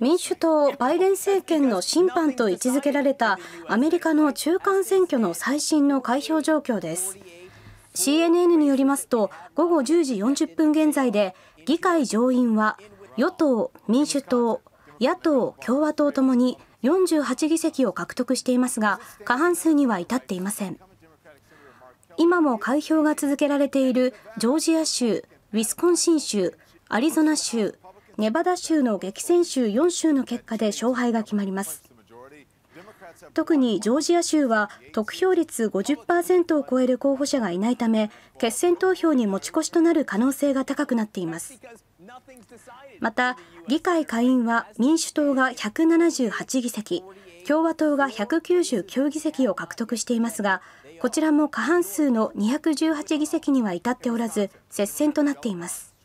民主党バイデン政権の審判と位置づけられたアメリカの中間選挙の最新の開票状況です CNN によりますと午後10時40分現在で議会上院は与党・民主党野党・共和党ともに48議席を獲得していますが過半数には至っていません今も開票が続けられているジョージア州ウィスコンシン州アリゾナ州ネバダ州の激戦州4州の結果で勝敗が決まります特にジョージア州は得票率50%を超える候補者がいないため決選投票に持ち越しとなる可能性が高くなっていますまた議会下院は民主党が178議席共和党が199議席を獲得していますがこちらも過半数の218議席には至っておらず接戦となっています